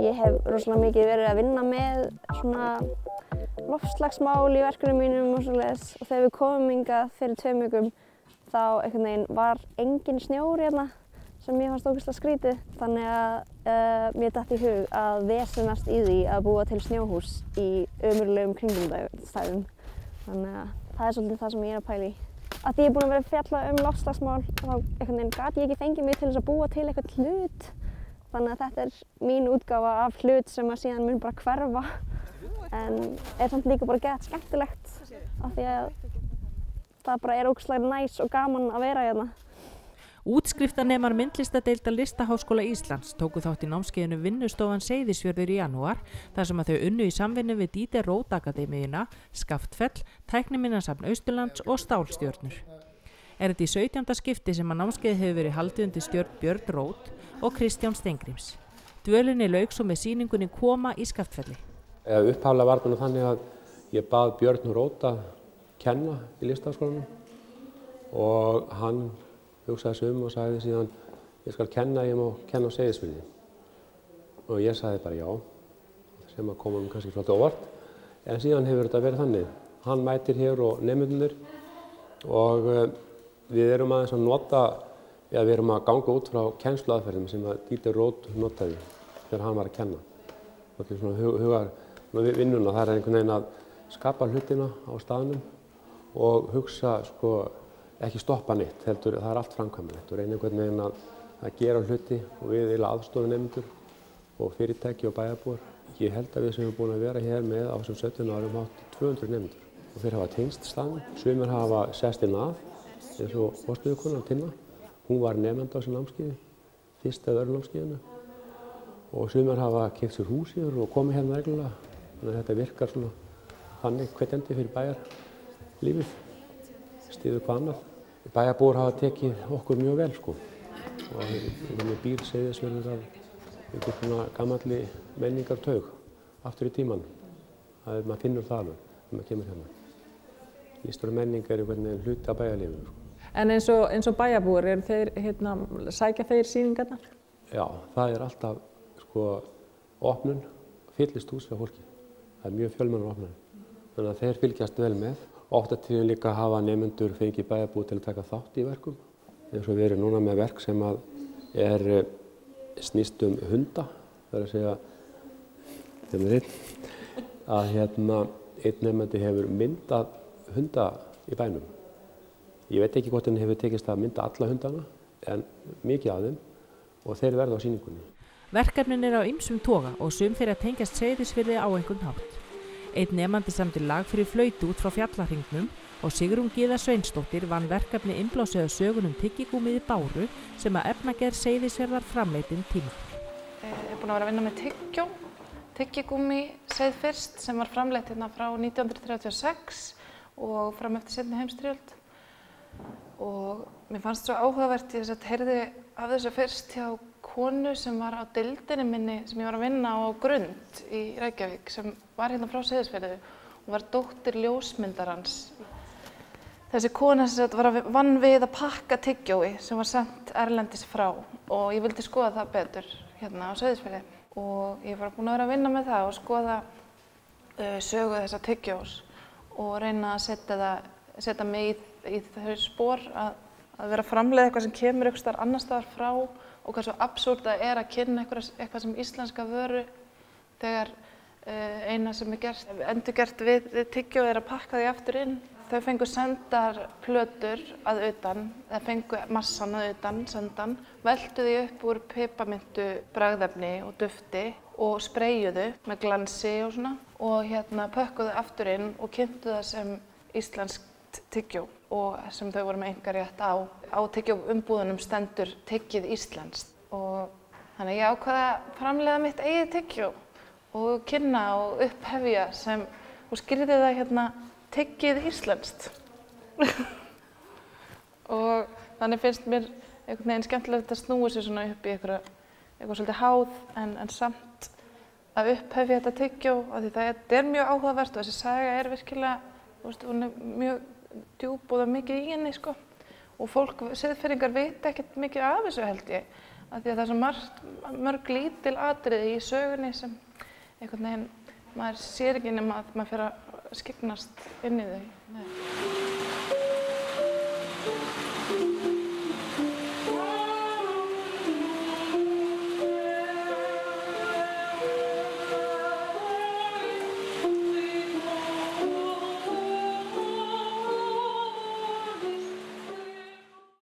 Ég hef rosalega mikið verið að vinna með svona lofslagsmál í verkunum mínum og svoleiðis og þegar við komum ynga fyrir tveim vikum þá einhvern veginn var engin snjóri hérna sem ég fannst ógeðslega skrítið þannig að uh, mér dætt í hug að vesenast í því að búa til snjóhús í ömurlegum kringumstæðum þannig að það er svolítið það sem ég er að pæla í að því ég er búin að vera fjalla um lofslagsmál þá einhvern veginn gæti ég ekki fengið mig til þess að búa til eitthvað hlut þannig að þetta er mín útgáfa af hlut sem að síðan mun bara hverfa en er samt líka bara gett skemmtilegt af því að það bara er ógslag næs og gaman að vera hérna Útskriftanemar myndlistadeilda Listaháskóla Íslands tóku þátt í námskeiðinu vinnustofan Seyðisfjörður í janúar þar sem að þau unnu í samvinni við Díti Rótakademiðina, Skaftfell, Tækniminnarsafn Austurlands og Stálstjörnur. Er þetta í 17. skipti sem að námskeið hefur verið haldið undir stjörn Björn Rót og Kristján Stengrims. Dvölinni laug svo með síningunni Koma í Skaftfelli. Upphála var þannig, þannig að ég bað Björn Rót að kenna í Listaháskólanum og hann hugsaði sig um og sagði síðan ég skal kenna, ég má kenna á segisminni og ég sagði bara já sem að koma um kannski svolítið óvart en síðan hefur þetta verið þannig hann mætir hér og nefnunir og eh, við erum aðeins að nota eða við erum að ganga út frá kennslaðferðum sem að Dieter Roth notaði þegar hann var að kenna það er svona hugar svona vinnuna, það er einhvern veginn að skapa hlutina á staðnum og hugsa sko ekki stoppa nýtt, heldur það er allt framkvæmilegt og reynir einhvern veginn að, að gera hluti og við erum aðstofunefndur og fyrirtæki og bæjarbúar. Ég held að við sem erum búin að vera hér með á þessum 17 árum átti 200 nefndur og þeir hafa tengst staðin. Sumir hafa sest inn að eins og Þorstuðukonan Tina, hún var nefnda á þessu námskiði, fyrst eða öðru námskiðinu og sumir hafa keitt sér húsir og komið hérna reglulega. Þannig að þetta virkar svona þannig hvetjandi fyrir bæjarlífið, stiður hvað annað bæjarbúar hafa tekið okkur mjög vel sko og við erum með bíl segðisverður af einhvern svona gammalli menningartaug aftur í tíman það er, maður finnur það alveg þegar maður kemur hérna. Ístur menning er einhvern veginn hluti af bæjarlefinu sko. En eins og, eins og bæjarbúar, er þeir, hérna, sækja þeir síningarna? Já, það er alltaf sko opnun, fyllist hús við hólki. Það er mjög fjölmennar opnun, þannig að þeir fylgjast vel með Ótt að tíðin líka hafa nefnendur fengið bæjarbúi til að taka þátt í verkum. Eins og við erum núna með verk sem er eh, snýst um hunda. Það er að segja, þeim hérna er einn, að hérna einn nefnendi hefur myndað hunda í bænum. Ég veit ekki hvort henni hefur tekist að mynda alla hundana, en mikið af þeim og þeir verða á síningunni. Verkefnin er á ymsum toga og sum þeirra tengjast segðisfyrði á einhvern hátt. Einn nefnandi samti lag fyrir flöytu út frá fjallarhingnum og Sigrun Gíða Sveinstóttir vann verkefni inblásuða sögunum tyggigúmiði Báru sem að efnager seyðisverðar framleitin tíma. Ég eh, er búin að vera að vinna með tyggjó, tyggigúmi segð fyrst sem var framleitt hérna frá 1936 og fram eftir setni heimstríöld. Og mér fannst svo áhugavert, ég heyrði af þessu fyrst hjá konu sem var á dildinni minni sem ég var að vinna á Grund í Reykjavík sem var hérna frá Suðisfjörðu og var dóttir ljósmyndarans. Þessi kona sem var að vann við að pakka tyggjói sem var sendt Erlendis frá og ég vildi skoða það betur hérna á Suðisfjörðu og ég var búin að vera að vinna með það og skoða uh, sögu þessa tyggjóis og reyna að setja, það, setja mig í, í þau spór að, að vera framleið eitthvað sem kemur einhver starf annar staðar frá og hvað svo absúrt það er að kynna eitthvað sem íslenska vöru þegar uh, eina sem er gert, endur gert við, við tyggjóð er að pakka því aftur inn. Þau fengu sendar plötur að utan, það fengu massan að utan, sendan, veldu því upp úr pipamyndu bragðefni og dufti og spreyjuðu með glansi og svona og hérna pökkuðu aftur inn og kynntu það sem íslensk selt tyggjó og sem þau voru með einhverja rétt á. Á tyggjóumbúðunum stendur tyggjið Íslands og þannig ég ákvaði að framlega mitt eigið tyggjó og kynna og upphefja sem, og skýrði það hérna tyggjið Íslands. og þannig finnst mér einhvern veginn skemmtilegt að snúi sér svona upp í einhverja, einhverja svolítið háð en, en samt að upphefja þetta tyggjó af því það er, er mjög áhugavert og þessi saga er virkilega, þú veist, hún er mjög djúb og það mikið í henni sko og fólk, seðferðingar veit ekkert mikið af þessu held ég að því að það er svo margt, mörg lítil atriði í sögunni sem einhvern veginn maður sér ekki nema að maður fyrir að skipnast inn í þau. Nei.